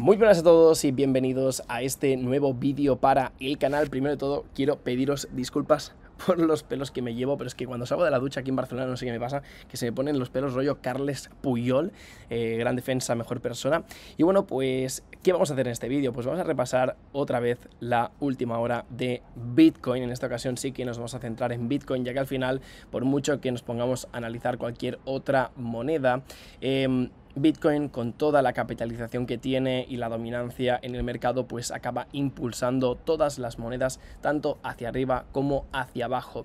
Muy buenas a todos y bienvenidos a este nuevo vídeo para el canal. Primero de todo, quiero pediros disculpas por los pelos que me llevo, pero es que cuando salgo de la ducha aquí en Barcelona no sé qué me pasa, que se me ponen los pelos rollo Carles Puyol, eh, gran defensa, mejor persona. Y bueno, pues, ¿qué vamos a hacer en este vídeo? Pues vamos a repasar otra vez la última hora de Bitcoin. En esta ocasión sí que nos vamos a centrar en Bitcoin, ya que al final, por mucho que nos pongamos a analizar cualquier otra moneda, eh, Bitcoin con toda la capitalización que tiene y la dominancia en el mercado pues acaba impulsando todas las monedas tanto hacia arriba como hacia abajo.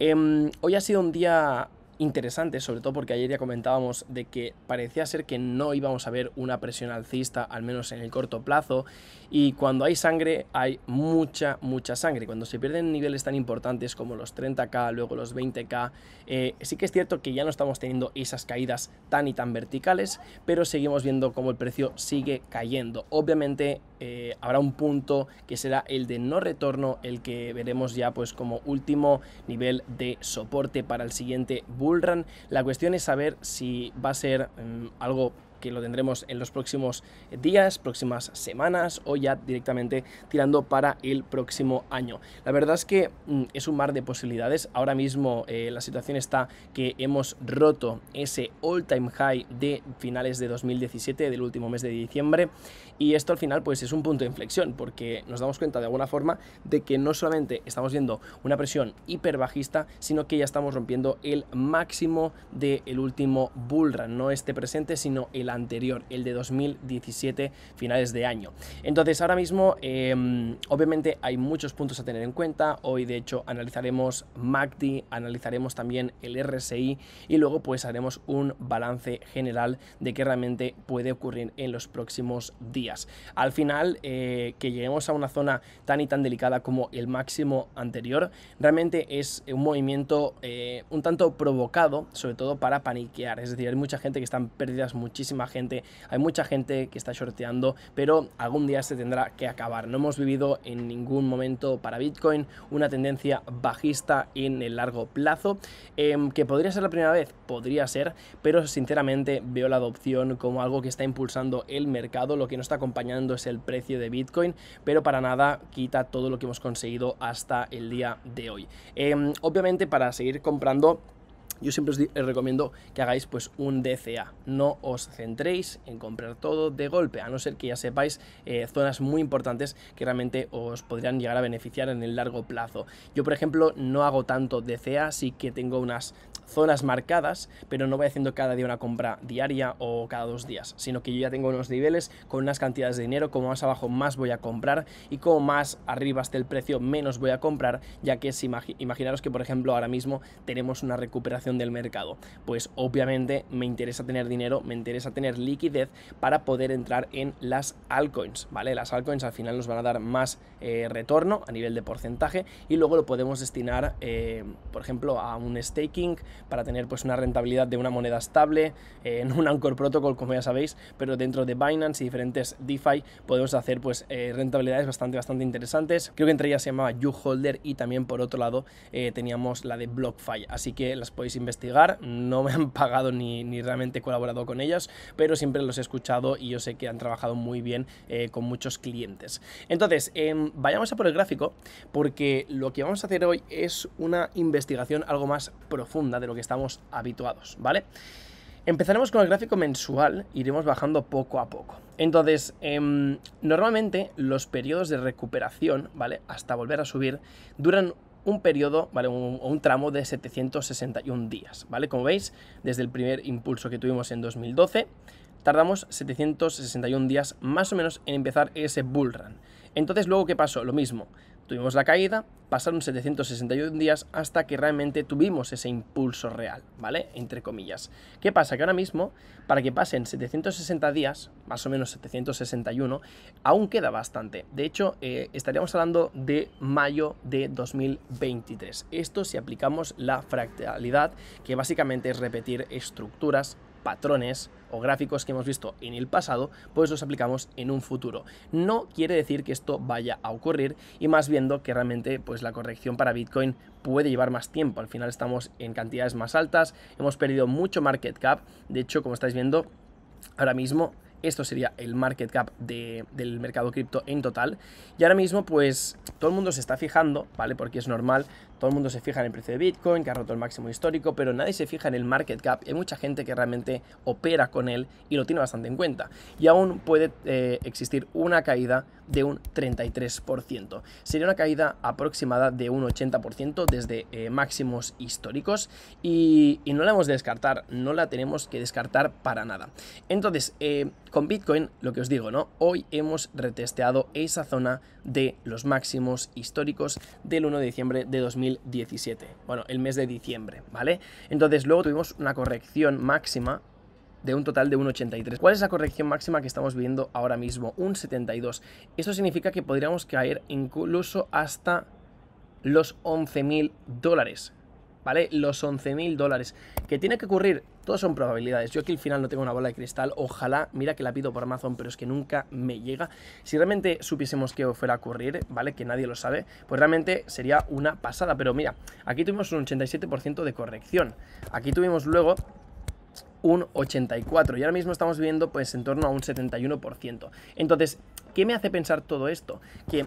Em, hoy ha sido un día interesante, sobre todo porque ayer ya comentábamos de que parecía ser que no íbamos a ver una presión alcista, al menos en el corto plazo, y cuando hay sangre hay mucha, mucha sangre. Cuando se pierden niveles tan importantes como los 30K, luego los 20K, eh, sí que es cierto que ya no estamos teniendo esas caídas tan y tan verticales, pero seguimos viendo cómo el precio sigue cayendo. Obviamente eh, habrá un punto que será el de no retorno, el que veremos ya pues como último nivel de soporte para el siguiente bull run. La cuestión es saber si va a ser mm, algo que lo tendremos en los próximos días, próximas semanas o ya directamente tirando para el próximo año. La verdad es que mm, es un mar de posibilidades. Ahora mismo eh, la situación está que hemos roto ese all-time high de finales de 2017, del último mes de diciembre, y esto al final pues es un punto de inflexión porque nos damos cuenta de alguna forma de que no solamente estamos viendo una presión hiper bajista, sino que ya estamos rompiendo el máximo del último bull run, no este presente, sino el anterior, el de 2017, finales de año. Entonces, ahora mismo, em, obviamente hay muchos puntos a tener en cuenta. Hoy, de hecho, analizaremos MACD, analizaremos también el RSI y luego pues haremos un balance general de qué realmente puede ocurrir en los próximos días. Al final, eh, que lleguemos a una zona tan y tan delicada como el máximo anterior, realmente es un movimiento eh, un tanto provocado, sobre todo para paniquear. Es decir, hay mucha gente que están perdidas muchísimas gente, hay mucha gente que está shorteando, pero algún día se tendrá que acabar. No hemos vivido en ningún momento para Bitcoin una tendencia bajista en el largo plazo, em, que podría ser la primera vez, podría ser, pero sinceramente veo la adopción como algo que está impulsando el mercado, lo que no está acompañando es el precio de Bitcoin, pero para nada quita todo lo que hemos conseguido hasta el día de hoy. Em, obviamente para seguir comprando yo siempre os, recomiendo que hagáis pues un DCA. No os centréis en comprar todo de golpe, a no ser que ya sepáis eh, zonas muy importantes que realmente os podrían llegar a beneficiar en el largo plazo. Yo, por ejemplo, no hago tanto DCA, sí que tengo unas zonas marcadas, pero no voy haciendo cada día una compra diaria o cada dos días, sino que yo ya tengo unos niveles con unas cantidades de dinero, como más abajo más voy a comprar y como más arriba esté el precio menos voy a comprar, ya que si imaginaros que por ejemplo ahora mismo tenemos una recuperación del mercado, pues obviamente me interesa tener dinero, me interesa tener liquidez para poder entrar en las altcoins, ¿vale? Las altcoins al final nos van a dar más eh, retorno a nivel de porcentaje y luego lo podemos destinar, eh, por ejemplo, a un staking, para tener pues una rentabilidad de una moneda estable, eh, en un Anchor Protocol como ya sabéis, pero dentro de Binance y diferentes DeFi podemos hacer pues eh, rentabilidades bastante, bastante interesantes. Creo que entre ellas se llamaba U-Holder y también por otro lado eh, teníamos la de BlockFi, así que las podéis investigar, no me han pagado ni, ni realmente colaborado con ellas, pero siempre los he escuchado y yo sé que han trabajado muy bien con muchos clientes. Entonces, em, vayamos a por el gráfico porque lo que vamos a hacer hoy es una investigación algo más profunda de lo que estamos habituados, ¿vale? Empezaremos con el gráfico mensual, iremos bajando poco a poco. Entonces, em, normalmente los periodos de recuperación, ¿vale? Hasta volver a subir, duran un periodo, ¿vale? Un, un tramo de 761 días, ¿vale? Como veis, desde el primer impulso que tuvimos en 2012, tardamos 761 días más o menos en empezar ese bull run. Entonces, luego, ¿qué pasó? Lo mismo, Tuvimos la caída, pasaron 761 días hasta que realmente tuvimos ese impulso real, ¿vale? Entre comillas. ¿Qué pasa? Que ahora mismo, para que pasen 760 días, más o menos 761, aún queda bastante. De hecho, eh, estaríamos hablando de mayo de 2023. Esto si aplicamos la fractalidad, que básicamente es repetir estructuras patrones o gráficos que hemos visto en el pasado, pues los aplicamos en un futuro. No quiere decir que esto vaya a ocurrir y más viendo que realmente pues la corrección para Bitcoin puede llevar más tiempo. Al final estamos en cantidades más altas, hemos perdido mucho market cap. De hecho, como estáis viendo, ahora mismo esto sería el market cap del mercado cripto en total. Y ahora mismo, pues todo el mundo se está fijando, ¿vale? Porque es normal, todo el mundo se fija en el precio de Bitcoin, que ha roto el máximo histórico, pero nadie se fija en el market cap. Hay mucha gente que realmente opera con él y lo tiene bastante en cuenta. Y aún puede eh, existir una caída de un 33%. Sería una caída aproximada de un 80% desde eh, máximos históricos y, no la hemos de descartar, no la tenemos que descartar para nada. Entonces, eh, con Bitcoin, lo que os digo, ¿no? Hoy hemos retesteado esa zona de los máximos históricos del 1 de diciembre de 2000 17 bueno, el mes de diciembre, ¿vale? Entonces luego tuvimos una corrección máxima de un total de 1,83. ¿Cuál es la corrección máxima que estamos viendo ahora mismo? Un 72. eso significa que podríamos caer incluso hasta los 11.000 dólares. ¿vale? Los 11.000 dólares. Que tiene que ocurrir, todos son probabilidades. Yo aquí al final no tengo una bola de cristal, ojalá, mira que la pido por Amazon, pero es que nunca me llega. Si realmente supiésemos que fuera a ocurrir, ¿vale? Que nadie lo sabe, pues realmente sería una pasada. Pero mira, aquí tuvimos un 87% de corrección. Aquí tuvimos luego un 84 y ahora mismo estamos viendo pues en torno a un 71%. Entonces, ¿qué me hace pensar todo esto? Que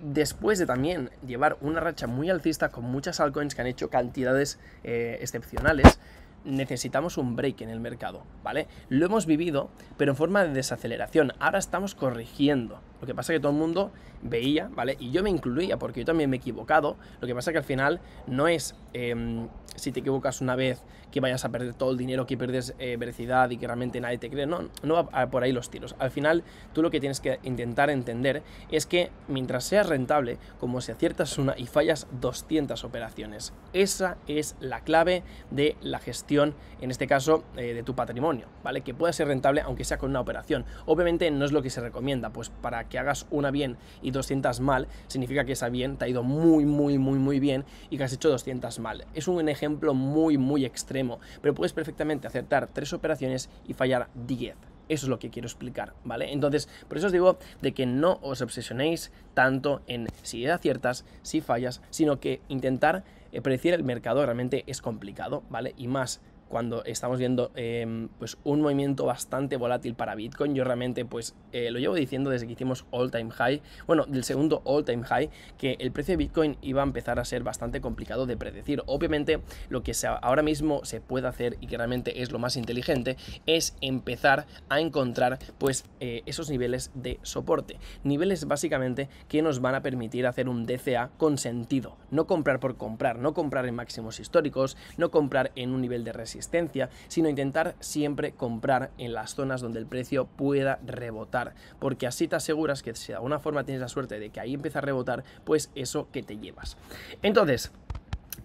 después de también llevar una racha muy alcista con muchas altcoins que han hecho cantidades eh, excepcionales, necesitamos un break en el mercado, ¿vale? Lo hemos vivido, pero en forma de desaceleración. Ahora estamos corrigiendo. Lo que pasa es que todo el mundo veía, ¿vale? Y yo me incluía, porque yo también me he equivocado. Lo que pasa es que al final no es em, si te equivocas una vez que vayas a perder todo el dinero, que pierdes eh, veracidad y que realmente nadie te cree. No, no va por ahí los tiros. Al final, tú lo que tienes que intentar entender es que mientras seas rentable, como si aciertas una y fallas 200 operaciones. Esa es la clave de la gestión, en este caso, eh, de tu patrimonio, ¿vale? Que pueda ser rentable aunque sea con una operación. Obviamente no es lo que se recomienda, pues para que hagas una bien y 200 mal, significa que esa bien te ha ido muy, muy, muy, muy bien y que has hecho 200 mal. Es un ejemplo muy, muy extremo, pero puedes perfectamente acertar tres operaciones y fallar 10. Eso es lo que quiero explicar, ¿vale? Entonces, por eso os digo de que no os obsesionéis tanto en si aciertas, si fallas, sino que intentar eh, predecir el mercado realmente es complicado, ¿vale? Y más cuando estamos viendo em, pues un movimiento bastante volátil para Bitcoin. Yo realmente pues eh, lo llevo diciendo desde que hicimos all time high, bueno, del segundo all time high, que el precio de Bitcoin iba a empezar a ser bastante complicado de predecir. Obviamente lo que ahora mismo se puede hacer y que realmente es lo más inteligente es empezar a encontrar pues eh, esos niveles de soporte. Niveles básicamente que nos van a permitir hacer un DCA con sentido. No comprar por comprar, no comprar en máximos históricos, no comprar en un nivel de resistencia existencia, sino intentar siempre comprar en las zonas donde el precio pueda rebotar, porque así te aseguras que si de alguna forma tienes la suerte de que ahí empieza a rebotar, pues eso que te llevas. Entonces,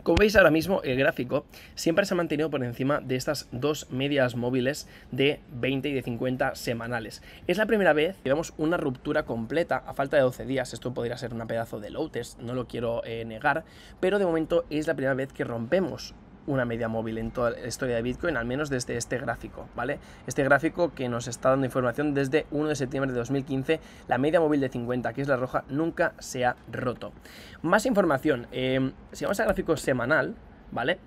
como veis ahora mismo, el gráfico siempre se ha mantenido por encima de estas dos medias móviles de 20 y de 50 semanales. Es la primera vez que vemos una ruptura completa a falta de 12 días. Esto podría ser un pedazo de low test, no lo quiero eh, negar, pero de momento es la primera vez que rompemos una media móvil en toda la historia de Bitcoin, al menos desde este gráfico, ¿vale? Este gráfico que nos está dando información desde 1 de septiembre de 2015, la media móvil de 50, que es la roja, nunca se ha roto. Más información, eh, si vamos al gráfico semanal, ¿vale?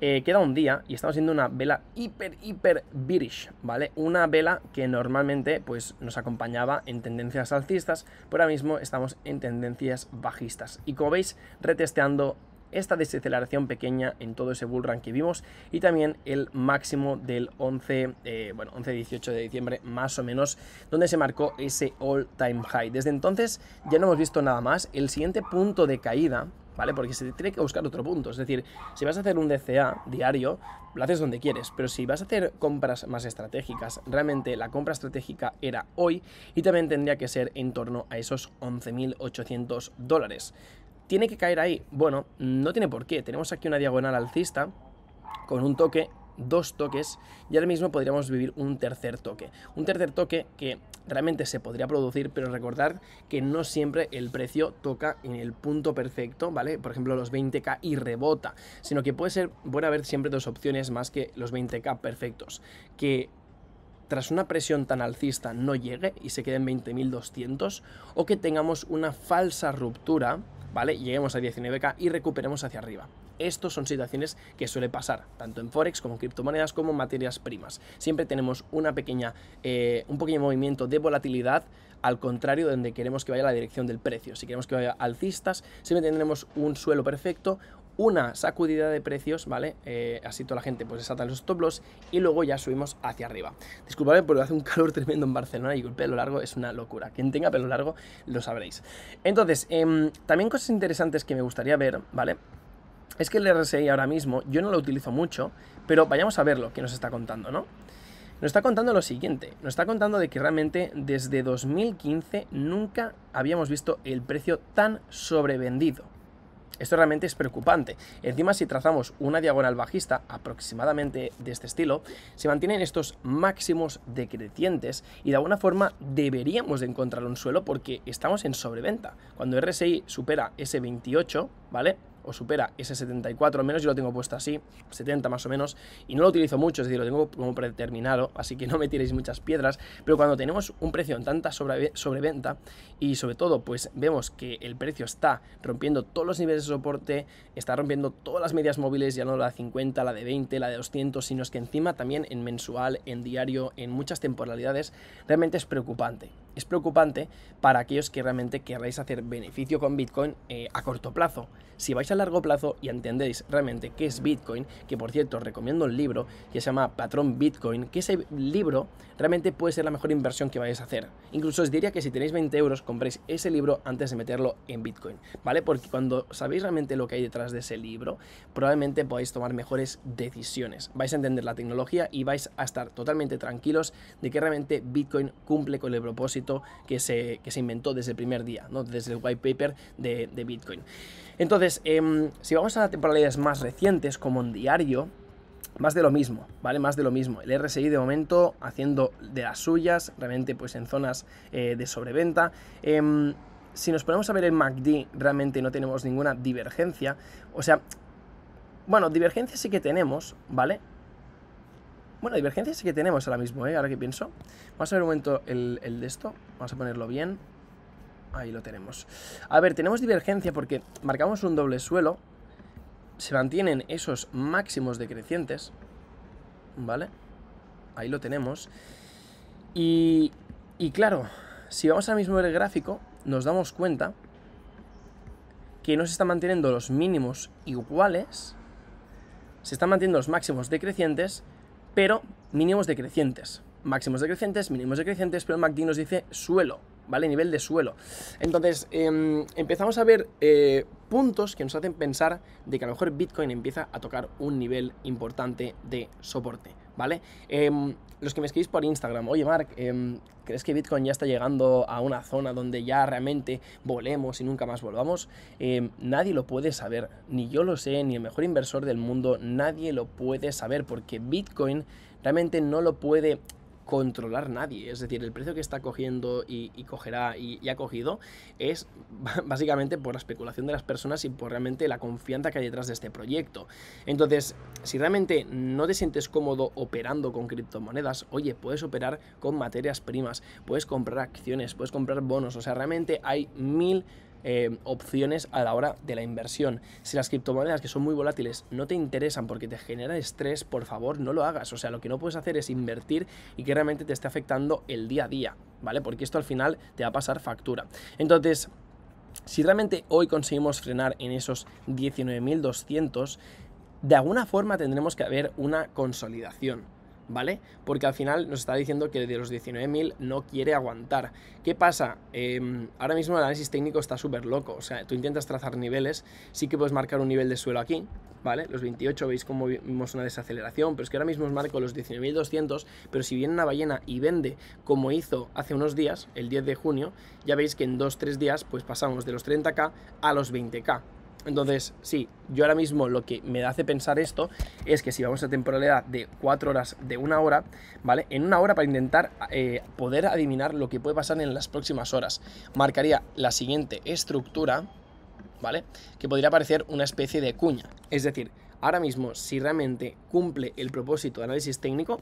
Eh, queda un día y estamos viendo una vela hiper, hiper bearish, ¿vale? Una vela que normalmente pues, nos acompañaba en tendencias alcistas, pero ahora mismo estamos en tendencias bajistas. Y como veis, retesteando esta desaceleración pequeña en todo ese bullrun que vimos y también el máximo del 11, eh, bueno, 11-18 de diciembre más o menos, donde se marcó ese all time high. Desde entonces ya no hemos visto nada más. El siguiente punto de caída ¿vale? Porque se tiene que buscar otro punto. Es decir, si vas a hacer un DCA diario, lo haces donde quieres, pero si vas a hacer compras más estratégicas, realmente la compra estratégica era hoy y también tendría que ser en torno a esos 11.800 dólares. ¿Tiene que caer ahí? Bueno, no tiene por qué. Tenemos aquí una diagonal alcista con un toque dos toques y ahora mismo podríamos vivir un tercer toque. Un tercer toque que realmente se podría producir, pero recordar que no siempre el precio toca en el punto perfecto, ¿vale? Por ejemplo, los 20k y rebota, sino que puede ser, bueno haber siempre dos opciones más que los 20k perfectos, que tras una presión tan alcista no llegue y se quede en 20.200 o que tengamos una falsa ruptura, ¿vale? Lleguemos a 19K y recuperemos hacia arriba. Estos son situaciones que suele pasar, tanto en Forex como en criptomonedas como en materias primas. Siempre tenemos una pequeña, eh, un pequeño movimiento de volatilidad al contrario de donde queremos que vaya la dirección del precio. Si queremos que vaya alcistas, siempre tendremos un suelo perfecto, una sacudida de precios, ¿vale? Eh, así toda la gente pues desata los toplos y luego ya subimos hacia arriba. Disculpadme porque hace un calor tremendo en Barcelona y el pelo largo es una locura. Quien tenga pelo largo lo sabréis. Entonces, em, también cosas interesantes que me gustaría ver, ¿vale? Es que el RSI ahora mismo, yo no lo utilizo mucho, pero vayamos a ver lo que nos está contando, ¿no? Nos está contando lo siguiente, nos está contando de que realmente desde 2015 nunca habíamos visto el precio tan sobrevendido. Esto realmente es preocupante. Encima, si trazamos una diagonal bajista aproximadamente de este estilo, se mantienen estos máximos decrecientes y de alguna forma deberíamos de encontrar un suelo porque estamos en sobreventa. Cuando RSI supera ese 28, ¿vale? o supera ese 74 al menos, yo lo tengo puesto así, 70 más o menos, y no lo utilizo mucho, es decir, lo tengo como predeterminado, así que no me tiréis muchas piedras, pero cuando tenemos un precio en tanta sobreventa, y sobre todo pues vemos que el precio está rompiendo todos los niveles de soporte, está rompiendo todas las medias móviles, ya no la de 50, la de 20, la de 200, sino es que encima también en mensual, en diario, en muchas temporalidades, realmente es preocupante. Es preocupante para aquellos que realmente querráis hacer beneficio con Bitcoin eh, a corto plazo. Si vais a largo plazo y entendéis realmente qué es Bitcoin, que por cierto os recomiendo un libro que se llama Patrón Bitcoin, que ese libro realmente puede ser la mejor inversión que vais a hacer. Incluso os diría que si tenéis 20 euros, compréis ese libro antes de meterlo en Bitcoin, ¿vale? Porque cuando sabéis realmente lo que hay detrás de ese libro, probablemente podáis tomar mejores decisiones. Vais a entender la tecnología y vais a estar totalmente tranquilos de que realmente Bitcoin cumple con el propósito que se, se inventó desde el primer día, ¿no? Desde el white paper de, Bitcoin. Entonces, em, si vamos a temporalidades más recientes, como en diario, más de lo mismo, ¿vale? Más de lo mismo. El RSI de momento haciendo de las suyas, realmente pues en zonas eh, de sobreventa. Em, si nos ponemos a ver el MACD, realmente no tenemos ninguna divergencia. O sea, bueno, divergencia sí que tenemos, ¿vale? Bueno, divergencia sí que tenemos ahora mismo, ¿eh? Ahora que pienso. Vamos a ver un momento el de esto. Vamos a ponerlo bien. Ahí lo tenemos. A ver, tenemos divergencia porque marcamos un doble suelo, se mantienen esos máximos decrecientes, ¿vale? Ahí lo tenemos. Y, y claro, si vamos al mismo el gráfico, nos damos cuenta que no se están manteniendo los mínimos iguales, se están manteniendo los máximos decrecientes, pero mínimos decrecientes. Máximos decrecientes, mínimos decrecientes, pero el MACD nos dice suelo, ¿vale? Nivel de suelo. Entonces, em, empezamos a ver eh, puntos que nos hacen pensar de que a lo mejor Bitcoin empieza a tocar un nivel importante de soporte, ¿vale? Em, los que me escribís por Instagram, oye Mark, em, ¿crees que Bitcoin ya está llegando a una zona donde ya realmente volemos y nunca más volvamos? Em, nadie lo puede saber, ni yo lo sé, ni el mejor inversor del mundo, nadie lo puede saber, porque Bitcoin realmente no lo puede controlar nadie. Es decir, el precio que está cogiendo y, cogerá y, y, ha cogido es básicamente por la especulación de las personas y por realmente la confianza que hay detrás de este proyecto. Entonces, si realmente no te sientes cómodo operando con criptomonedas, oye, puedes operar con materias primas, puedes comprar acciones, puedes comprar bonos, o sea, realmente hay mil Em, opciones a la hora de la inversión. Si las criptomonedas que son muy volátiles no te interesan porque te genera estrés, por favor no lo hagas. O sea, lo que no puedes hacer es invertir y que realmente te esté afectando el día a día, ¿vale? Porque esto al final te va a pasar factura. Entonces, si realmente hoy conseguimos frenar en esos 19.200, de alguna forma tendremos que haber una consolidación. ¿vale? Porque al final nos está diciendo que de los 19.000 no quiere aguantar. ¿Qué pasa? Em, ahora mismo el análisis técnico está súper loco, o sea, tú intentas trazar niveles, sí que puedes marcar un nivel de suelo aquí, ¿vale? Los 28 veis cómo vimos una desaceleración, pero es que ahora mismo os marco los 19.200, pero si viene una ballena y vende como hizo hace unos días, el 10 de junio, ya veis que en 2-3 días pues pasamos de los 30k a los 20k, entonces, sí, yo ahora mismo lo que me hace pensar esto es que si vamos a temporalidad de 4 horas, de una hora, ¿vale? En una hora para intentar eh, poder adivinar lo que puede pasar en las próximas horas. Marcaría la siguiente estructura, ¿vale? Que podría parecer una especie de cuña. Es decir, ahora mismo, si realmente cumple el propósito de análisis técnico,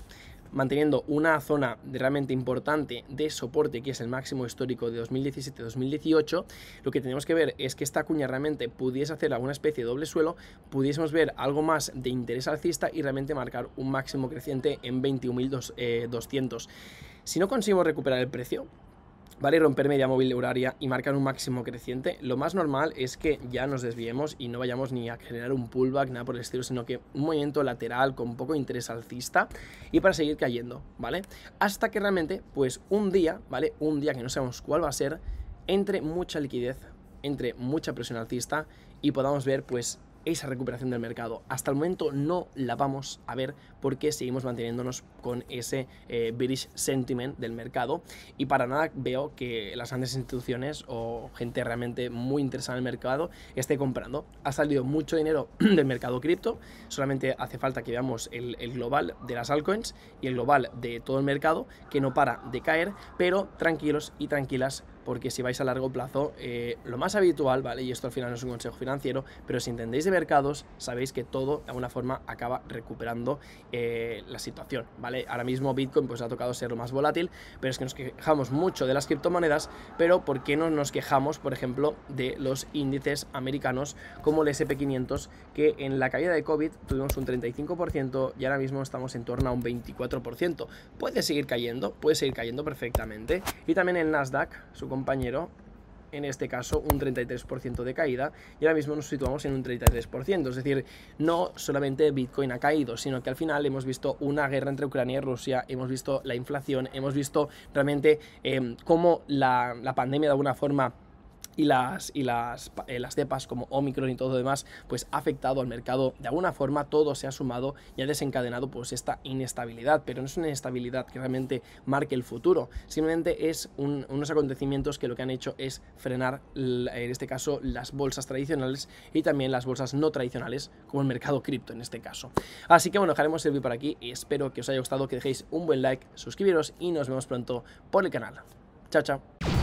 manteniendo una zona realmente importante de soporte que es el máximo histórico de 2017-2018, lo que tenemos que ver es que esta cuña realmente pudiese hacer alguna especie de doble suelo, pudiésemos ver algo más de interés alcista y realmente marcar un máximo creciente en 21.200. Eh, si no conseguimos recuperar el precio, ¿vale? Romper media móvil horaria y marcar un máximo creciente, lo más normal es que ya nos desviemos y no vayamos ni a generar un pullback, nada por el estilo, sino que un movimiento lateral con poco interés alcista y para seguir cayendo, ¿vale? Hasta que realmente, pues un día, ¿vale? Un día que no sabemos cuál va a ser, entre mucha liquidez, entre mucha presión alcista y podamos ver, pues, esa recuperación del mercado. Hasta el momento no la vamos a ver porque seguimos manteniéndonos con ese eh, British sentiment del mercado y para nada veo que las grandes instituciones o gente realmente muy interesada en el mercado esté comprando. Ha salido mucho dinero del mercado cripto, solamente hace falta que veamos el, global de las altcoins y el global de todo el mercado que no para de caer, pero tranquilos y tranquilas porque si vais a largo plazo, eh, lo más habitual, ¿vale? Y esto al final no es un consejo financiero, pero si entendéis de mercados, sabéis que todo de alguna forma acaba recuperando eh, la situación, ¿vale? Ahora mismo Bitcoin pues ha tocado ser lo más volátil, pero es que nos quejamos mucho de las criptomonedas, pero ¿por qué no nos quejamos, por ejemplo, de los índices americanos como el SP500, que en la caída de COVID tuvimos un 35% y ahora mismo estamos en torno a un 24%. Puede seguir cayendo, puede seguir cayendo perfectamente. Y también el Nasdaq, su compañero, en este caso un 33% de caída y ahora mismo nos situamos en un 33%, es decir, no solamente Bitcoin ha caído, sino que al final hemos visto una guerra entre Ucrania y Rusia, hemos visto la inflación, hemos visto realmente eh, cómo la, la pandemia de alguna forma y las, y las, eh, las cepas como Omicron y todo lo demás, pues ha afectado al mercado. De alguna forma todo se ha sumado y ha desencadenado pues esta inestabilidad, pero no es una inestabilidad que realmente marque el futuro, simplemente es unos acontecimientos que lo que han hecho es frenar, en este caso, las bolsas tradicionales y también las bolsas no tradicionales, como el mercado cripto en este caso. Así que bueno, dejaremos el vídeo por aquí y espero que os haya gustado, que dejéis un buen like, suscribiros y nos vemos pronto por el canal. Chao, chao.